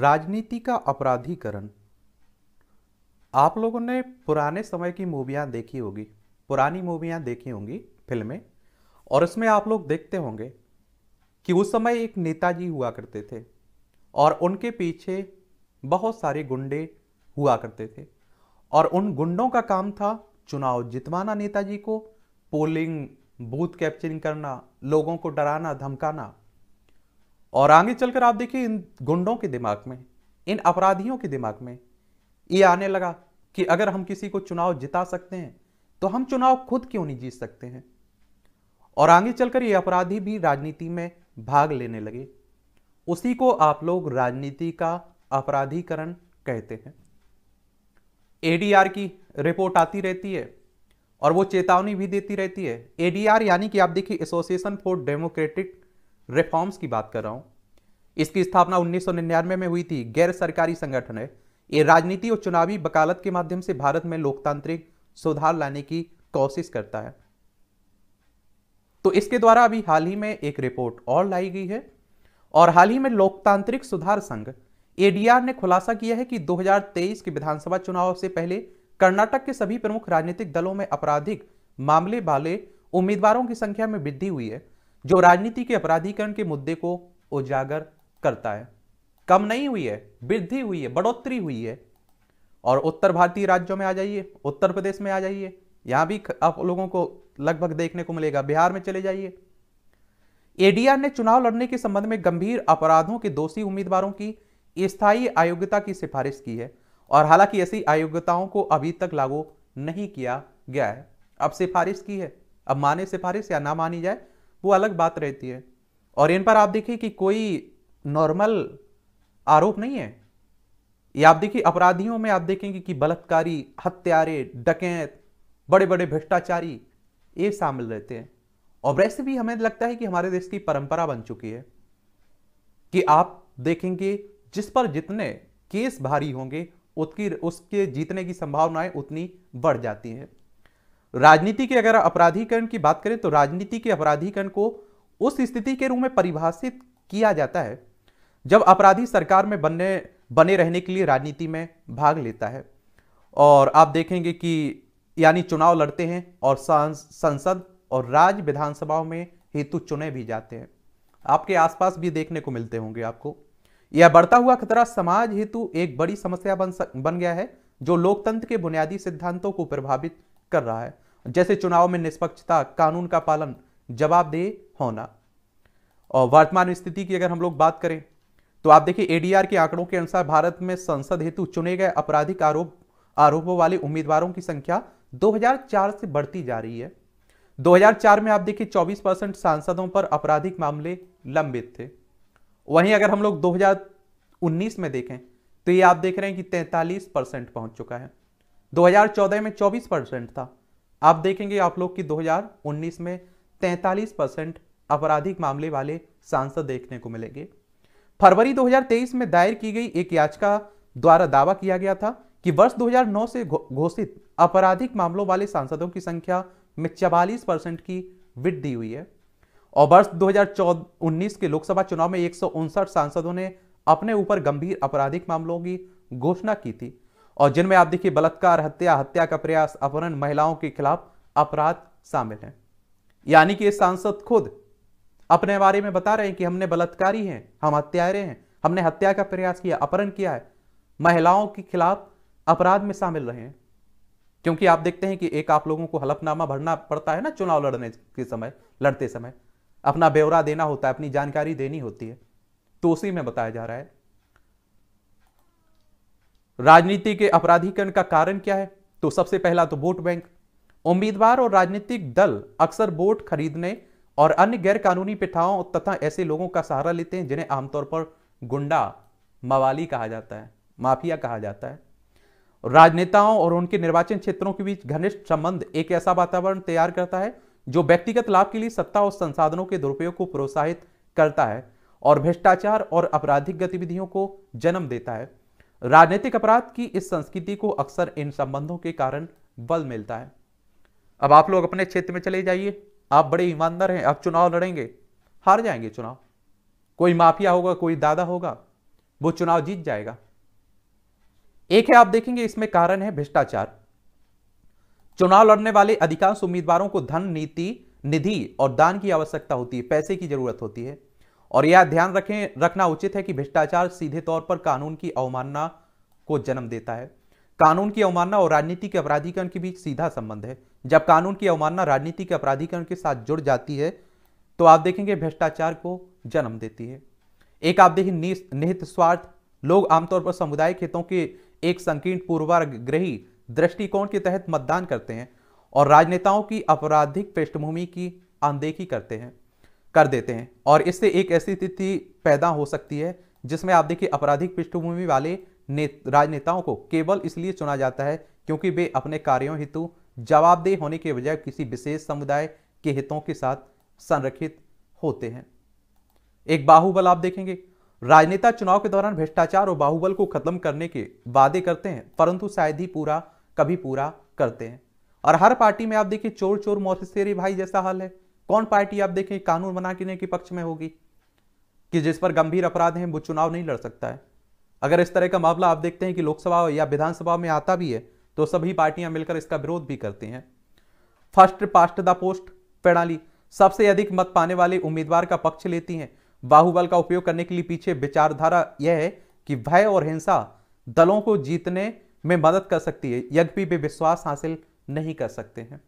राजनीति का अपराधीकरण आप लोगों ने पुराने समय की मूवियाँ देखी होगी पुरानी मूवियाँ देखी होंगी फिल्में और उसमें आप लोग देखते होंगे कि उस समय एक नेताजी हुआ करते थे और उनके पीछे बहुत सारे गुंडे हुआ करते थे और उन गुंडों का काम था चुनाव जितवाना नेताजी को पोलिंग बूथ कैप्चरिंग करना लोगों को डराना धमकाना और आगे चलकर आप देखिए इन गुंडों के दिमाग में इन अपराधियों के दिमाग में ये आने लगा कि अगर हम किसी को चुनाव जिता सकते हैं तो हम चुनाव खुद क्यों नहीं जीत सकते हैं और आगे चलकर ये अपराधी भी राजनीति में भाग लेने लगे उसी को आप लोग राजनीति का अपराधीकरण कहते हैं एडीआर की रिपोर्ट आती रहती है और वो चेतावनी भी देती रहती है एडीआर यानी कि आप देखिए एसोसिएशन फॉर डेमोक्रेटिक रिफॉर्म्स की बात कर रहा हूं इसकी स्थापना 1999 में हुई थी गैर सरकारी संगठन है ये राजनीति और चुनावी वकालत के माध्यम से भारत में लोकतांत्रिक सुधार लाने की कोशिश करता है तो इसके द्वारा अभी हाल ही में एक रिपोर्ट और लाई गई है और हाल ही में लोकतांत्रिक सुधार संघ एडीआर ने खुलासा किया है कि 2023 के विधानसभा चुनाव से पहले कर्नाटक के सभी प्रमुख राजनीतिक दलों में आपराधिक मामले वाले उम्मीदवारों की संख्या में वृद्धि हुई है जो राजनीति के अपराधीकरण के मुद्दे को उजागर करता है कम नहीं हुई है वृद्धि हुई है बढ़ोतरी हुई है और उत्तर भारतीय राज्यों में आ जाइए उत्तर प्रदेश में आ जाइए यहां भी आप लोगों को लगभग देखने को मिलेगा बिहार में चले जाइए एडीआर ने चुनाव लड़ने के संबंध में गंभीर अपराधों के दोषी उम्मीदवारों की स्थायी अयोग्यता की सिफारिश की है और हालांकि ऐसी अयोग्यताओं को अभी तक लागू नहीं किया गया है अब सिफारिश की है अब माने सिफारिश या ना मानी जाए वो अलग बात रहती है और इन पर आप देखिए कि कोई नॉर्मल आरोप नहीं है ये आप देखिए अपराधियों में आप देखेंगे कि बलात्कारी हत्यारे डकैत बड़े बड़े भ्रष्टाचारी ये शामिल रहते हैं और वैसे भी हमें लगता है कि हमारे देश की परंपरा बन चुकी है कि आप देखेंगे जिस पर जितने केस भारी होंगे उसकी उसके जीतने की संभावनाएं उतनी बढ़ जाती हैं राजनीति के अगर अपराधीकरण की बात करें तो राजनीति के अपराधीकरण को उस स्थिति के रूप में परिभाषित किया जाता है जब अपराधी सरकार में बनने बने रहने के लिए राजनीति में भाग लेता है और आप देखेंगे कि यानी चुनाव लड़ते हैं और संसद और राज्य विधानसभाओं में हेतु चुने भी जाते हैं आपके आसपास भी देखने को मिलते होंगे आपको यह बढ़ता हुआ खतरा समाज हेतु एक बड़ी समस्या बन बन गया है जो लोकतंत्र के बुनियादी सिद्धांतों को प्रभावित कर रहा है जैसे चुनाव में निष्पक्षता कानून का पालन जवाबदेह होना और वर्तमान स्थिति की अगर हम लोग बात करें तो आप देखिए एडीआर के आंकड़ों के अनुसार भारत में संसद हेतु चुने गए आपराधिक आरोप आरोपों वाले उम्मीदवारों की संख्या 2004 से बढ़ती जा रही है 2004 में आप देखिए 24 परसेंट सांसदों पर आपराधिक मामले लंबित थे वहीं अगर हम लोग 2019 में देखें तो ये आप देख रहे हैं कि 43 परसेंट पहुंच चुका है 2014 में 24 परसेंट था आप देखेंगे आप लोग की 2019 में 43 परसेंट आपराधिक मामले वाले सांसद देखने को मिलेंगे फरवरी 2023 में दायर की गई एक याचिका द्वारा दावा किया गया था कि वर्ष 2009 से घोषित आपराधिक मामलों वाले सांसदों की संख्या में चवालीस परसेंट की वृद्धि हुई है और वर्ष 2019 के लोकसभा चुनाव में एक सांसदों ने अपने ऊपर गंभीर आपराधिक मामलों की घोषणा की थी और जिनमें आप देखिए बलात्कार हत्या हत्या का प्रयास अपहरण महिलाओं के खिलाफ अपराध शामिल हैं यानी कि ये सांसद खुद अपने बारे में बता रहे हैं कि हमने बलात्कारी हैं हम हत्यारे हैं हमने हत्या का प्रयास किया अपहरण किया है महिलाओं के खिलाफ अपराध में शामिल रहे हैं क्योंकि आप देखते हैं कि एक आप लोगों को हलफनामा भरना पड़ता है ना चुनाव लड़ने के समय लड़ते समय अपना ब्यौरा देना होता है अपनी जानकारी देनी होती है तो उसी में बताया जा रहा है राजनीति के अपराधीकरण का कारण क्या है तो सबसे पहला तो वोट बैंक उम्मीदवार और राजनीतिक दल अक्सर वोट खरीदने और अन्य गैरकानूनी पिठाओं तथा ऐसे लोगों का सहारा लेते हैं जिन्हें आमतौर पर गुंडा मवाली कहा जाता है माफिया कहा जाता है राजनेताओं और उनके निर्वाचन क्षेत्रों के बीच घनिष्ठ संबंध एक ऐसा वातावरण तैयार करता है जो व्यक्तिगत लाभ के लिए सत्ता और संसाधनों के दुरुपयोग को प्रोत्साहित करता है और भ्रष्टाचार और आपराधिक गतिविधियों को जन्म देता है राजनीतिक अपराध की इस संस्कृति को अक्सर इन संबंधों के कारण बल मिलता है अब आप लोग अपने क्षेत्र में चले जाइए आप बड़े ईमानदार हैं आप चुनाव लड़ेंगे हार जाएंगे चुनाव कोई माफिया होगा कोई दादा होगा वो चुनाव जीत जाएगा एक है आप देखेंगे इसमें कारण है भ्रष्टाचार चुनाव लड़ने वाले अधिकांश उम्मीदवारों को धन नीति निधि और दान की आवश्यकता होती है पैसे की जरूरत होती है और यह ध्यान रखें रखना उचित है कि भ्रष्टाचार सीधे तौर पर कानून की अवमानना को जन्म देता है कानून की अवमानना और राजनीति के अपराधीकरण के बीच सीधा संबंध है जब कानून की अवमानना राजनीति के अपराधीकरण के साथ जुड़ जाती है तो आप देखेंगे भ्रष्टाचार को जन्म देती है एक आप देखें निहित स्वार्थ लोग आमतौर पर सामुदायिक हितों के एक संकीर्ण पूर्वाग्रही दृष्टिकोण के तहत मतदान करते हैं और राजनेताओं की आपराधिक पृष्ठभूमि की अनदेखी करते हैं कर देते हैं और इससे एक ऐसी स्थिति पैदा हो सकती है जिसमें आप देखिए आपराधिक पृष्ठभूमि वाले ने राजनेताओं को केवल इसलिए चुना जाता है क्योंकि वे अपने कार्यों हेतु जवाबदेह होने के बजाय किसी विशेष समुदाय के हितों के साथ संरक्षित होते हैं एक बाहुबल आप देखेंगे राजनेता चुनाव के दौरान भ्रष्टाचार और बाहुबल को खत्म करने के वादे करते हैं परंतु शायद ही पूरा कभी पूरा करते हैं और हर पार्टी में आप देखिए चोर चोर मौसेरे भाई जैसा हाल है कौन पार्टी आप देखें कानून बनाने के पक्ष में होगी कि जिस पर गंभीर अपराध हैं वो चुनाव नहीं लड़ सकता है अगर इस तरह का मामला आप देखते हैं कि लोकसभा या विधानसभा में आता भी है तो सभी पार्टियां मिलकर इसका विरोध भी करती हैं फर्स्ट पास्ट द पोस्ट प्रणाली सबसे अधिक मत पाने वाले उम्मीदवार का पक्ष लेती हैं बाहुबल का उपयोग करने के लिए पीछे विचारधारा यह है कि भय और हिंसा दलों को जीतने में मदद कर सकती है यद्यपि वे विश्वास हासिल नहीं कर सकते हैं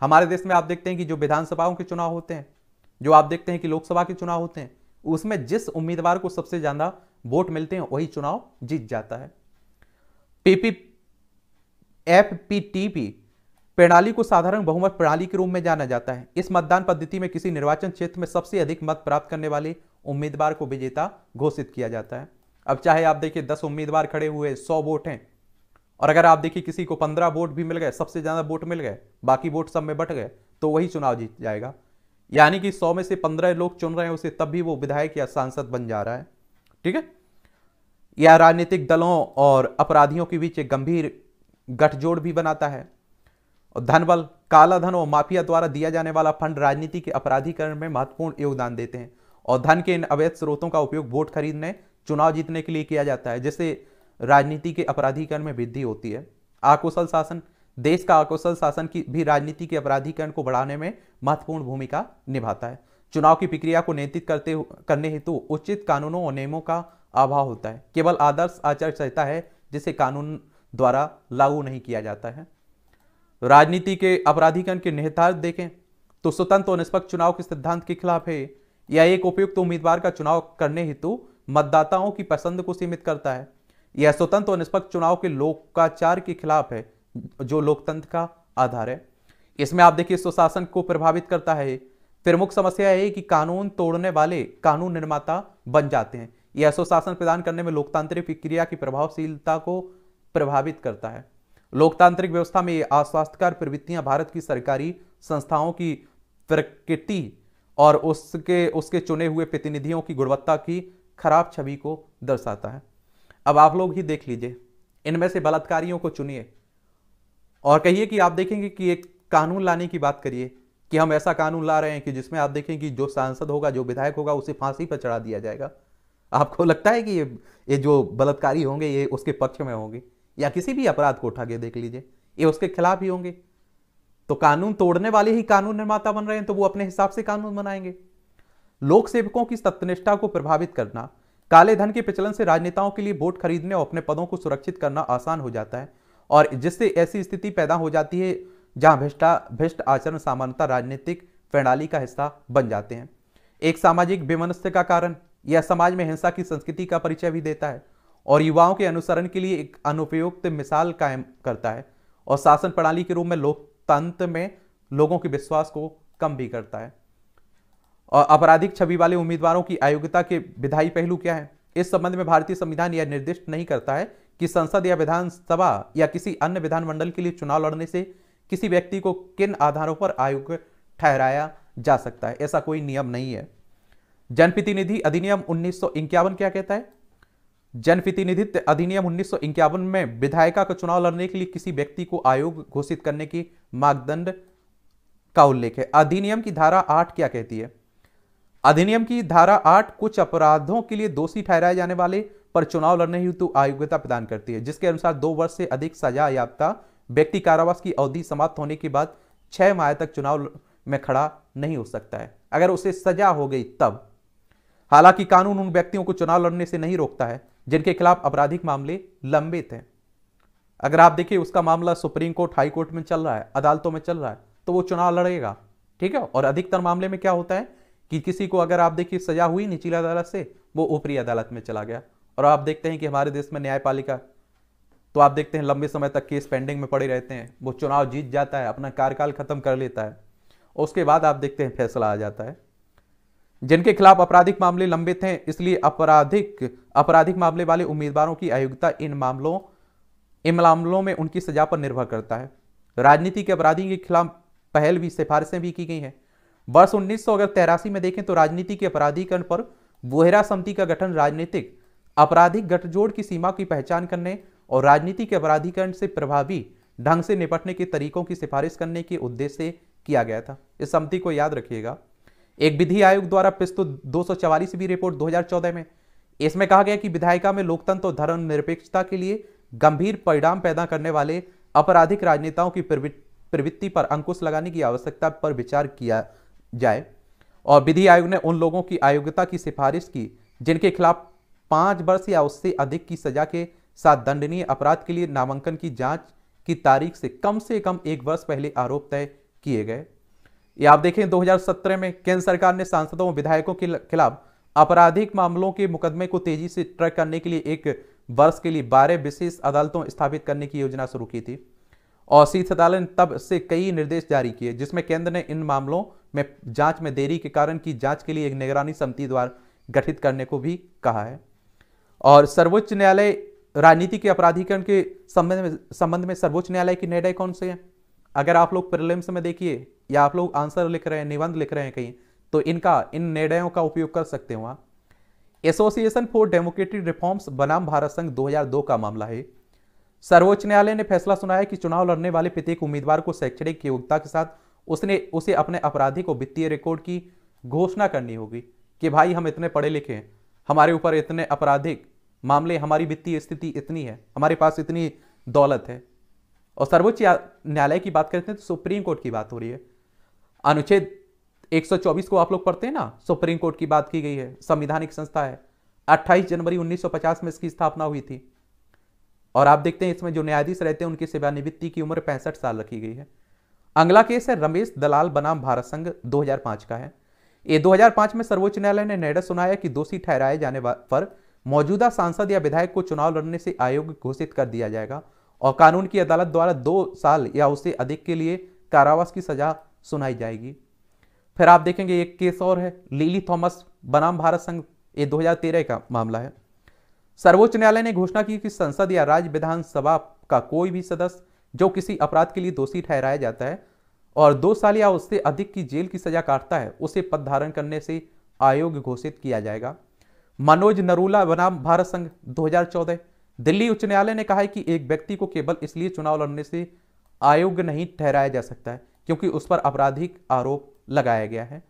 हमारे देश में आप देखते हैं कि जो विधानसभाओं के चुनाव होते हैं जो आप देखते हैं कि लोकसभा के चुनाव होते हैं उसमें जिस उम्मीदवार को सबसे ज्यादा वोट मिलते हैं वही चुनाव जीत जाता है PP F P T P प्रणाली को साधारण बहुमत प्रणाली के रूप में जाना जाता है इस मतदान पद्धति में किसी निर्वाचन क्षेत्र में सबसे अधिक मत प्राप्त करने वाले उम्मीदवार को विजेता घोषित किया जाता है अब चाहे आप देखिए दस उम्मीदवार खड़े हुए सौ वोट हैं और अगर आप देखिए किसी को पंद्रह वोट भी मिल गए सबसे ज़्यादा वोट मिल गए बाकी वोट सब में बट गए तो वही चुनाव जीत जाएगा यानी कि सौ में से पंद्रह लोग चुन रहे हैं उसे तब भी वो विधायक या सांसद बन जा रहा है ठीक है या राजनीतिक दलों और अपराधियों के बीच एक गंभीर गठजोड़ भी बनाता है और धनबल काला धन और माफिया द्वारा दिया जाने वाला फंड राजनीति के अपराधीकरण में महत्वपूर्ण योगदान देते हैं और धन के इन अवैध स्रोतों का उपयोग वोट खरीदने चुनाव जीतने के लिए किया जाता है जैसे राजनीति के अपराधीकरण में वृद्धि होती है आकुशल शासन देश का आकुशल शासन की भी राजनीति के अपराधीकरण को बढ़ाने में महत्वपूर्ण भूमिका निभाता है चुनाव की प्रक्रिया को नियंत्रित करते करने हेतु उचित कानूनों और नियमों का अभाव होता है केवल आदर्श आचार संहिता है जिसे कानून द्वारा लागू नहीं किया जाता है राजनीति के अपराधीकरण के निहितार्थ देखें तो स्वतंत्र और निष्पक्ष चुनाव के सिद्धांत के खिलाफ है या एक उपयुक्त उम्मीदवार का चुनाव करने हेतु मतदाताओं की पसंद को सीमित करता है यह स्वतंत्र और निष्पक्ष चुनाव के लोकाचार के खिलाफ है जो लोकतंत्र का आधार है इसमें आप देखिए सुशासन को प्रभावित करता है फिर मुख्य समस्या है कि कानून तोड़ने वाले कानून निर्माता बन जाते हैं यह सुशासन प्रदान करने में लोकतांत्रिक प्रक्रिया की प्रभावशीलता को प्रभावित करता है लोकतांत्रिक व्यवस्था में अस्वास्थ्यकार प्रवृत्तियां भारत की सरकारी संस्थाओं की प्रकृति और उसके उसके चुने हुए प्रतिनिधियों की गुणवत्ता की खराब छवि को दर्शाता है अब आप लोग ही देख लीजिए इनमें से बलात्कारियों को चुनिए और कहिए कि आप देखेंगे कि एक कानून लाने की बात करिए कि हम ऐसा कानून ला रहे हैं कि जिसमें आप देखेंगे जो सांसद होगा जो विधायक होगा उसे फांसी पर चढ़ा दिया जाएगा आपको लगता है कि ये ये जो बलात्कारी होंगे ये उसके पक्ष में होंगे या किसी भी अपराध को उठा के देख लीजिए ये उसके खिलाफ ही होंगे तो कानून तोड़ने वाले ही कानून निर्माता बन रहे हैं तो वो अपने हिसाब से कानून बनाएंगे लोक सेवकों की सत्यनिष्ठा को प्रभावित करना काले धन के प्रचलन से राजनेताओं के लिए वोट खरीदने और अपने पदों को सुरक्षित करना आसान हो जाता है और जिससे ऐसी स्थिति पैदा हो जाती है जहां भ्रष्टा भ्रष्ट आचरण सामान्यता राजनीतिक प्रणाली का हिस्सा बन जाते हैं एक सामाजिक विमनस्थ का कारण यह समाज में हिंसा की संस्कृति का परिचय भी देता है और युवाओं के अनुसरण के लिए एक अनुपयुक्त मिसाल कायम करता है और शासन प्रणाली के रूप में लोकतंत्र में लोगों के विश्वास को कम भी करता है और आपराधिक छवि वाले उम्मीदवारों की अयोग्यता के विधायी पहलू क्या है इस संबंध में भारतीय संविधान यह निर्दिष्ट नहीं करता है कि संसद या विधानसभा या किसी अन्य विधानमंडल के लिए चुनाव लड़ने से किसी व्यक्ति को किन आधारों पर आयोग ठहराया जा सकता है ऐसा कोई नियम नहीं है जनप्रतिनिधि अधिनियम उन्नीस क्या कहता है जनप्रतिनिधित्व अधिनियम उन्नीस में विधायिका का चुनाव लड़ने के लिए किसी व्यक्ति को आयोग घोषित करने की मापदंड का उल्लेख है अधिनियम की धारा आठ क्या कहती है अधिनियम की धारा आठ कुछ अपराधों के लिए दोषी ठहराए जाने वाले पर चुनाव लड़ने हेतु आयोग्यता प्रदान करती है जिसके अनुसार दो वर्ष से अधिक सजा याफ्ता व्यक्ति कारावास की अवधि समाप्त होने के बाद छह माह तक चुनाव में खड़ा नहीं हो सकता है अगर उसे सजा हो गई तब हालांकि कानून उन व्यक्तियों को चुनाव लड़ने से नहीं रोकता है जिनके खिलाफ आपराधिक मामले लंबित हैं अगर आप देखिए उसका मामला सुप्रीम कोर्ट हाई कोर्ट में चल रहा है अदालतों में चल रहा है तो वो चुनाव लड़ेगा ठीक है और अधिकतर मामले में क्या होता है कि किसी को अगर आप देखिए सजा हुई निचली अदालत से वो ऊपरी अदालत में चला गया और आप देखते हैं कि हमारे देश में न्यायपालिका तो आप देखते हैं लंबे समय तक केस पेंडिंग में पड़े रहते हैं वो चुनाव जीत जाता है अपना कार्यकाल खत्म कर लेता है उसके बाद आप देखते हैं फैसला आ जाता है जिनके खिलाफ आपराधिक मामले लंबे थे इसलिए आपराधिक आपराधिक मामले वाले उम्मीदवारों की अयोग्यता इन मामलों इन मामलों में उनकी सजा पर निर्भर करता है राजनीति के अपराधी के खिलाफ पहल भी सिफारिशें भी की गई हैं वर्ष उन्नीस अगर तेरासी में देखें तो राजनीति के अपराधीकरण पर बोहेरा समिति का गठन राजनीतिक आपराधिक गठजोड़ की सीमा की पहचान करने और राजनीति के अपराधीकरण से प्रभावी ढंग से निपटने के तरीकों की सिफारिश करने के उद्देश्य से किया गया था इस समिति को याद रखिएगा एक विधि आयोग द्वारा प्रस्तुत दो सौ भी रिपोर्ट 2014 में इसमें कहा गया कि विधायिका में लोकतंत्र और धर्म निरपेक्षता के लिए गंभीर परिणाम पैदा करने वाले आपराधिक राजनेताओं की प्रवृत्ति पर अंकुश लगाने की आवश्यकता पर विचार किया जाए और विधि आयोग ने उन लोगों की अयोग्यता की सिफारिश की जिनके खिलाफ पाँच वर्ष या उससे अधिक की सजा के साथ दंडनीय अपराध के लिए नामांकन की जांच की तारीख से कम से कम एक वर्ष पहले आरोप तय किए गए ये आप देखें 2017 में केंद्र सरकार ने सांसदों और विधायकों के खिलाफ आपराधिक मामलों के मुकदमे को तेजी से ट्रैक करने के लिए एक वर्ष के लिए बारह विशेष अदालतों स्थापित करने की योजना शुरू की थी और सी अदालत ने तब से कई निर्देश जारी किए जिसमें केंद्र ने इन मामलों में जांच में देरी के कारण की जांच के लिए एक निगरानी समिति द्वारा गठित करने को भी कहा है और सर्वोच्च न्यायालय राजनीति के अपराधीकरण के संबंध में संबंध में सर्वोच्च न्यायालय के निर्णय कौन से हैं अगर आप लोग प्रिलिम्स में देखिए या आप लोग आंसर लिख रहे हैं निबंध लिख रहे हैं कहीं तो इनका इन निर्णयों का उपयोग कर सकते हो आप एसोसिएशन फॉर डेमोक्रेटिक रिफॉर्म्स बनाम भारत संघ 2002 का मामला है सर्वोच्च न्यायालय ने फैसला सुनाया कि चुनाव लड़ने वाले प्रत्येक उम्मीदवार को शैक्षणिक योग्यता के साथ उसने उसे अपने अपराधी को वित्तीय रिकॉर्ड की घोषणा करनी होगी कि भाई हम इतने पढ़े लिखे हैं हमारे ऊपर इतने आपराधिक मामले हमारी वित्तीय स्थिति इतनी है हमारे पास इतनी दौलत है और सर्वोच्च न्यायालय की बात करते हैं तो सुप्रीम कोर्ट की बात हो रही है अनुच्छेद 124 को आप लोग पढ़ते हैं ना सुप्रीम कोर्ट की बात की गई है संविधानिक संस्था है 28 जनवरी 1950 में इसकी स्थापना हुई थी और आप देखते हैं इसमें जो न्यायाधीश रहते हैं उनकी सेवानिवृत्ति की उम्र पैंसठ साल रखी गई है अगला केस है रमेश दलाल बनाम भारत संघ दो का है ये 2005 में सर्वोच्च न्यायालय ने निर्णय सुनाया कि दोषी ठहराए जाने पर मौजूदा सांसद या विधायक को चुनाव लड़ने से आयोग घोषित कर दिया जाएगा और कानून की अदालत द्वारा दो साल या उससे अधिक के लिए कारावास की सजा सुनाई जाएगी फिर आप देखेंगे एक केस और है लीली थॉमस बनाम भारत संघ ये 2013 का मामला है सर्वोच्च न्यायालय ने घोषणा की कि संसद या राज्य विधानसभा का कोई भी सदस्य जो किसी अपराध के लिए दोषी ठहराया जाता है और दो साल या उससे अधिक की जेल की सजा काटता है उसे पद धारण करने से आयोग घोषित किया जाएगा मनोज नरूला बनाम भारत संघ 2014 दिल्ली उच्च न्यायालय ने कहा है कि एक व्यक्ति को केवल इसलिए चुनाव लड़ने से आयोग नहीं ठहराया जा सकता है क्योंकि उस पर आपराधिक आरोप लगाया गया है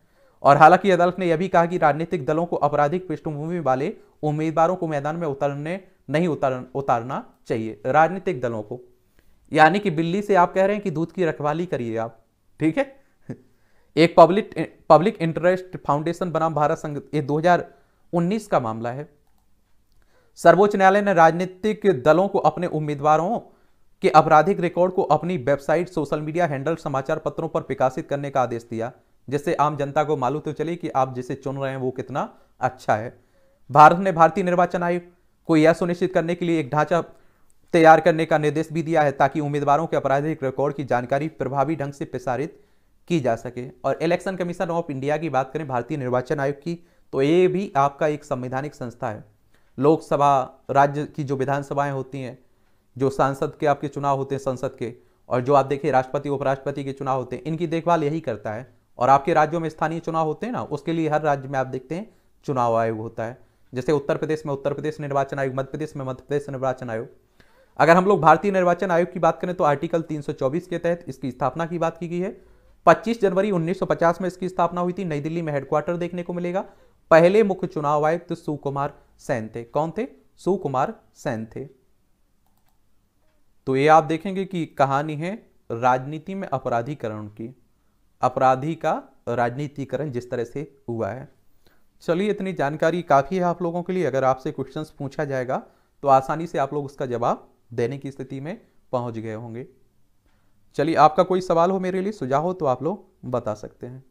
और हालांकि अदालत ने यह भी कहा कि राजनीतिक दलों को आपराधिक पृष्ठभूमि वाले उम्मीदवारों को मैदान में उतरने नहीं उतर उतारना चाहिए राजनीतिक दलों को यानी कि बिल्ली से आप कह रहे हैं कि दूध की रखवाली करिए आप ठीक है एक पब्लिक पब्लिक इंटरेस्ट फाउंडेशन बनाम भारत संघ ये 2019 का मामला है सर्वोच्च न्यायालय ने राजनीतिक दलों को अपने उम्मीदवारों के आपराधिक रिकॉर्ड को अपनी वेबसाइट सोशल मीडिया हैंडल समाचार पत्रों पर प्रकाशित करने का आदेश दिया जिससे आम जनता को मालूम तो चले कि आप जिसे चुन रहे हैं वो कितना अच्छा है भारत ने भारतीय निर्वाचन आयोग को यह सुनिश्चित करने के लिए एक ढांचा तैयार करने का निर्देश भी दिया है ताकि उम्मीदवारों के आपराधिक रिकॉर्ड की जानकारी प्रभावी ढंग से प्रसारित की जा सके और इलेक्शन कमीशन ऑफ इंडिया की बात करें भारतीय निर्वाचन आयोग की तो ये भी आपका एक संवैधानिक संस्था है लोकसभा राज्य की जो विधानसभाएं होती हैं जो सांसद के आपके चुनाव होते हैं संसद के और जो आप देखिए राष्ट्रपति उपराष्ट्रपति के चुनाव होते हैं इनकी देखभाल यही करता है और आपके राज्यों में स्थानीय चुनाव होते हैं ना उसके लिए हर राज्य में आप देखते हैं चुनाव आयोग होता है जैसे उत्तर प्रदेश में उत्तर प्रदेश निर्वाचन आयोग मध्य प्रदेश में मध्य प्रदेश निर्वाचन आयोग अगर हम लोग भारतीय निर्वाचन आयोग की बात करें तो आर्टिकल 324 के तहत इसकी स्थापना की बात की गई है 25 जनवरी 1950 में इसकी स्थापना हुई थी नई दिल्ली में हेडक्वार्टर देखने को मिलेगा पहले मुख्य चुनाव आयुक्त तो सुकुमार सैन थे कौन थे सुकुमार सैन थे तो ये आप देखेंगे कि कहानी है राजनीति में अपराधीकरण की अपराधी का राजनीतिकरण जिस तरह से हुआ है चलिए इतनी जानकारी काफ़ी है आप लोगों के लिए अगर आपसे क्वेश्चंस पूछा जाएगा तो आसानी से आप लोग उसका जवाब देने की स्थिति में पहुंच गए होंगे चलिए आपका कोई सवाल हो मेरे लिए सुझाव हो तो आप लोग बता सकते हैं